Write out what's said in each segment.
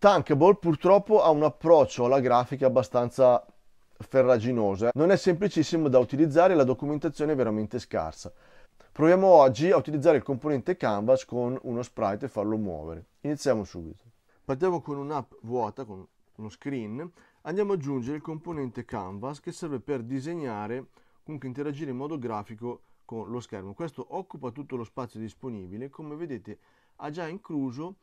Tankable purtroppo ha un approccio alla grafica abbastanza ferraginoso. non è semplicissimo da utilizzare e la documentazione è veramente scarsa. Proviamo oggi a utilizzare il componente canvas con uno sprite e farlo muovere. Iniziamo subito. Partiamo con un'app vuota, con uno screen, andiamo ad aggiungere il componente canvas che serve per disegnare, comunque interagire in modo grafico con lo schermo. Questo occupa tutto lo spazio disponibile, come vedete ha già incluso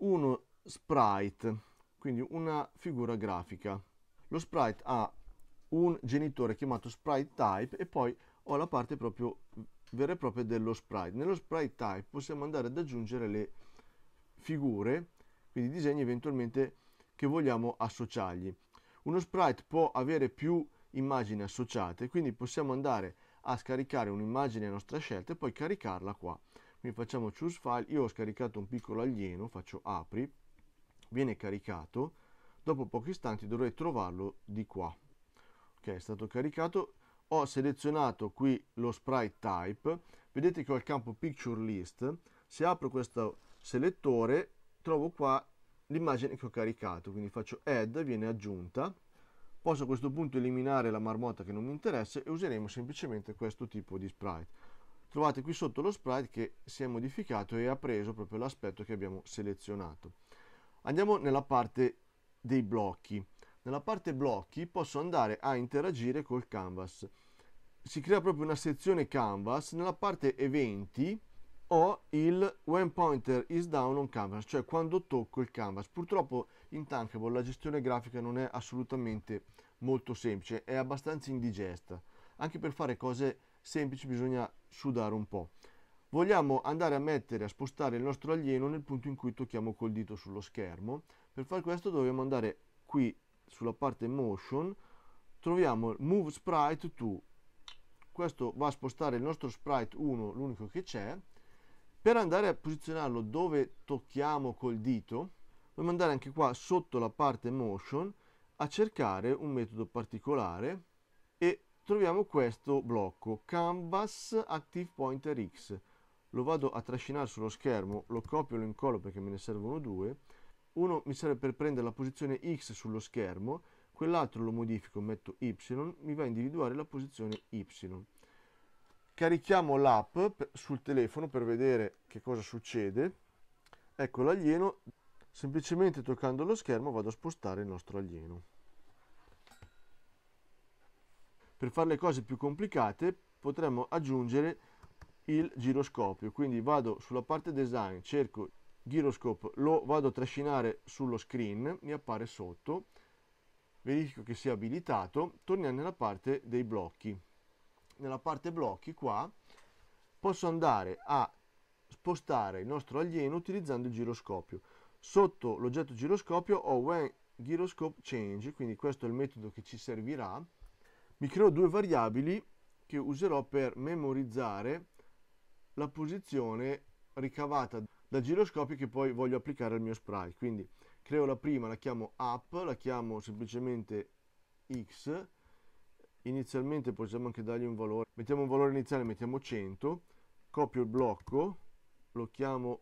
uno sprite, quindi una figura grafica. Lo sprite ha un genitore chiamato sprite type e poi ho la parte proprio vera e propria dello sprite. Nello sprite type possiamo andare ad aggiungere le figure, quindi disegni eventualmente che vogliamo associargli. Uno sprite può avere più immagini associate, quindi possiamo andare a scaricare un'immagine a nostra scelta e poi caricarla qua. Quindi facciamo choose file, io ho scaricato un piccolo alieno, faccio apri, viene caricato, dopo pochi istanti dovrei trovarlo di qua. Ok, è stato caricato. Ho selezionato qui lo sprite type, vedete che ho il campo picture list. Se apro questo selettore trovo qua l'immagine che ho caricato, quindi faccio add, viene aggiunta. Posso a questo punto eliminare la marmotta che non mi interessa e useremo semplicemente questo tipo di sprite. Trovate qui sotto lo sprite che si è modificato e ha preso proprio l'aspetto che abbiamo selezionato. Andiamo nella parte dei blocchi. Nella parte blocchi posso andare a interagire col canvas. Si crea proprio una sezione canvas. Nella parte eventi ho il when pointer is down on canvas, cioè quando tocco il canvas. Purtroppo in Tankable la gestione grafica non è assolutamente molto semplice, è abbastanza indigesta. Anche per fare cose semplici bisogna sudare un po' vogliamo andare a mettere, a spostare il nostro alieno nel punto in cui tocchiamo col dito sullo schermo. Per far questo dobbiamo andare qui sulla parte motion, troviamo move sprite to. Questo va a spostare il nostro sprite 1, l'unico che c'è. Per andare a posizionarlo dove tocchiamo col dito, dobbiamo andare anche qua sotto la parte motion a cercare un metodo particolare e troviamo questo blocco canvas active pointer x lo vado a trascinare sullo schermo, lo copio e lo incollo perché me ne servono due, uno mi serve per prendere la posizione X sullo schermo, quell'altro lo modifico, metto Y, mi va a individuare la posizione Y. Carichiamo l'app sul telefono per vedere che cosa succede. Ecco l'alieno, semplicemente toccando lo schermo vado a spostare il nostro alieno. Per fare le cose più complicate potremmo aggiungere il giroscopio quindi vado sulla parte design cerco giroscope lo vado a trascinare sullo screen mi appare sotto verifico che sia abilitato torniamo nella parte dei blocchi nella parte blocchi qua posso andare a spostare il nostro alieno utilizzando il giroscopio sotto l'oggetto giroscopio ho when gyroscope change quindi questo è il metodo che ci servirà mi creo due variabili che userò per memorizzare la posizione ricavata dal giroscopio che poi voglio applicare al mio spray. Quindi creo la prima, la chiamo up, la chiamo semplicemente x, inizialmente possiamo anche dargli un valore, mettiamo un valore iniziale, mettiamo 100, copio il blocco, lo chiamo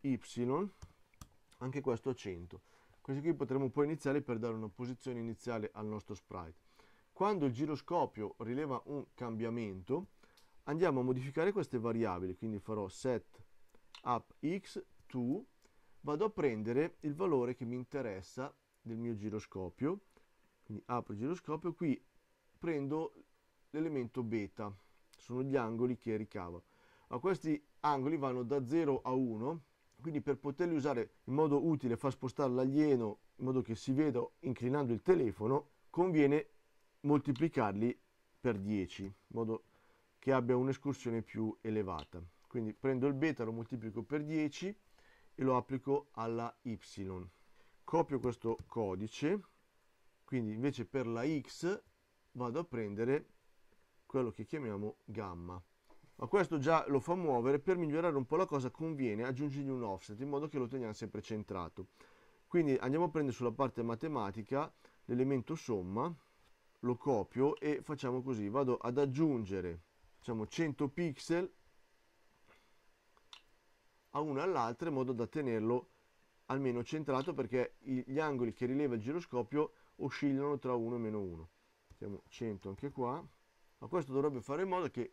y, anche questo a 100. Questo qui potremo poi iniziare per dare una posizione iniziale al nostro sprite. Quando il giroscopio rileva un cambiamento, andiamo a modificare queste variabili, quindi farò set up x to, vado a prendere il valore che mi interessa del mio giroscopio, quindi apro il giroscopio, qui prendo l'elemento beta, sono gli angoli che ricavo. Ma questi angoli vanno da 0 a 1, quindi per poterli usare in modo utile, far spostare l'alieno in modo che si veda inclinando il telefono, conviene moltiplicarli per 10, in modo che abbia un'escursione più elevata. Quindi prendo il beta, lo moltiplico per 10 e lo applico alla y. Copio questo codice, quindi invece per la x vado a prendere quello che chiamiamo gamma. Ma questo già lo fa muovere, per migliorare un po' la cosa conviene aggiungergli un offset in modo che lo teniamo sempre centrato. Quindi andiamo a prendere sulla parte matematica l'elemento somma, lo copio e facciamo così, vado ad aggiungere diciamo 100 pixel a una all'altra in modo da tenerlo almeno centrato perché gli angoli che rileva il giroscopio oscillano tra 1 e meno 1 mettiamo 100 anche qua ma questo dovrebbe fare in modo che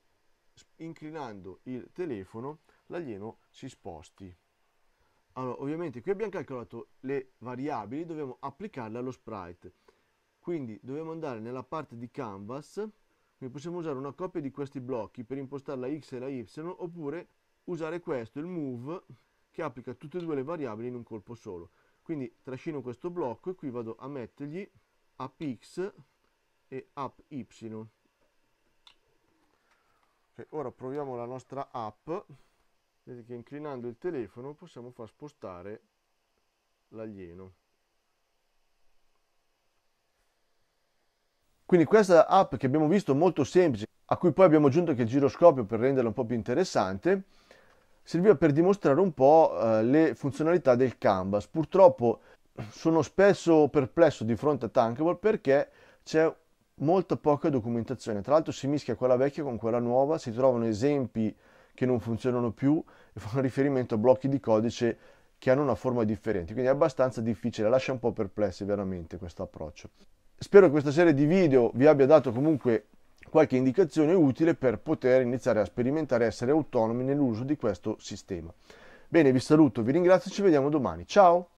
inclinando il telefono l'alieno si sposti allora ovviamente qui abbiamo calcolato le variabili dobbiamo applicarle allo sprite quindi dobbiamo andare nella parte di canvas quindi possiamo usare una coppia di questi blocchi per impostare la x e la y, oppure usare questo, il move, che applica tutte e due le variabili in un colpo solo. Quindi trascino questo blocco e qui vado a mettergli x e appy. Okay, ora proviamo la nostra app. Vedete che inclinando il telefono possiamo far spostare l'alieno. Quindi questa app che abbiamo visto molto semplice, a cui poi abbiamo aggiunto anche il giroscopio per renderla un po' più interessante, serviva per dimostrare un po' eh, le funzionalità del canvas. Purtroppo sono spesso perplesso di fronte a Tankable perché c'è molta poca documentazione. Tra l'altro si mischia quella vecchia con quella nuova, si trovano esempi che non funzionano più e fanno riferimento a blocchi di codice che hanno una forma differente, quindi è abbastanza difficile, lascia un po' perplessi veramente questo approccio. Spero che questa serie di video vi abbia dato comunque qualche indicazione utile per poter iniziare a sperimentare essere autonomi nell'uso di questo sistema. Bene, vi saluto, vi ringrazio e ci vediamo domani. Ciao!